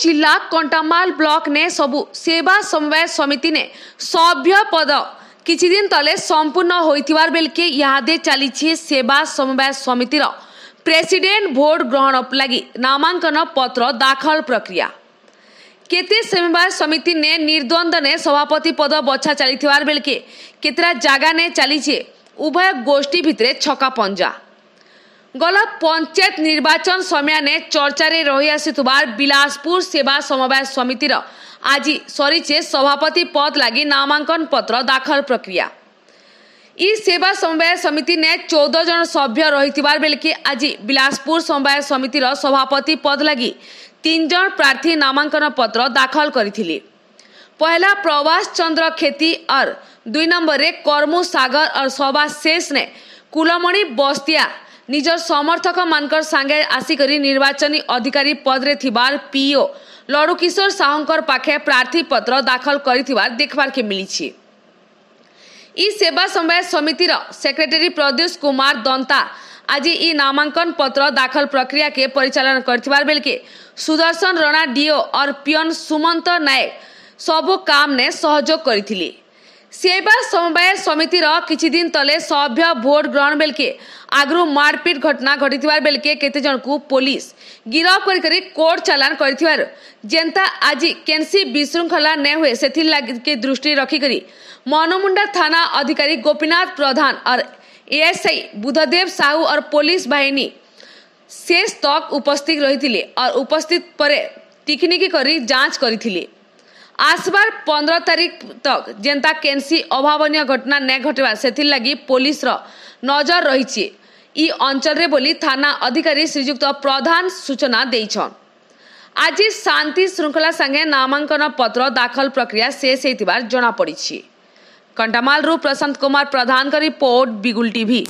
जिला कंटामाल ब्लक ने सब सेवा समवाय समिति ने सभ्य पद किद तले संपूर्ण होता बेल के यादे चली सेवा समवाय समितर प्रेसीडेट भोट ग्रहण लगी नामांकन पत्र दाखल प्रक्रिया केते समवाय समिति ने निर्द्वंद ने सभापति पद बछा चली बेल के केतरा जगह ने चली उभय गोष्ठी भितर छका पंजा ગલબ પંચાયત ନିର୍ବାଚନ ସମୟାନେ ଚର୍ଚ୍ଚାରେ ରହିଆସିଥିବାର ବିଳାସପୁର ସେବା ସମବାୟ ସମିତିର ଆଜି ସରିଛେ ସଭାପତି ପଦ ଲାଗି ନାମାଙ୍କନ ପତ୍ର ଦାଖଲ ପ୍ରକ୍ରିୟା ଇ ସେବା ସମବାୟ ସମିତିନେ ଚଉଦ ଜଣ ସଭ୍ୟ ରହିଥିବାର ବେଳକେ ଆଜି ବିଳାସପୁର ସମବାୟ ସମିତିର ସଭାପତି ପଦ ଲାଗି ତିନି ଜଣ ପ୍ରାର୍ଥୀ ନାମାଙ୍କନ ପତ୍ର ଦାଖଲ କରିଥିଲେ पहला प्रवास चंद्र खेती और दुई नंबर रे कर्मू सागर और सभा शेष ने कुलमणि बस्तिया निज समर्थक साङ्ग आसिक निर्वाचन अधिकरी पदले पिओ लडुकिशोर साहु पार्थी पत्र दाखल गरि सेवा समय समिति सेक्रेटरी प्रद्युष कुमार दन्ता आज य नामाकन पत्र दाखल के परिचालन सुदर्शन रणा डीओ अर पियन सुमंत नायक सब काम ने सहयोग गरि सेवा समवाय समितर किद तले सभ्य भोट ग्रहण बेलके आगु मारपीट घटना घटना बेलके केतेज को पुलिस गिरफ्त करोर्ट चलाण कर जेन्ता आज केनसी विशृंखला न हुए से दृष्टि रखिकर मनमुंडा थाना अधिकारी गोपीनाथ प्रधान और एएसआई बुधदेव साहू और पुलिस बाहन शेष तक उपस्थित रही और उपस्थित पर टिकनिकी कर जांच करें আসবার পনেরো তারিখ তক যেটা কেনসি অভাবনীয় ঘটনা নে ঘটবা সেগি পুলিশর নজর রয়েছে ই অঞ্চলের বলে থানা অধিকারী শ্রীযুক্ত প্রধান সূচনা দিয়েছন আজ শান্তি শৃঙ্খলা সাগে নামাঙ্কন পত্র দাখল প্রক্রিয়া শেষ হয়ে জনাপড়ি কণ্টামালু প্রশান্ত কুমার প্রধান রিপোর্ট বিগুল টিভি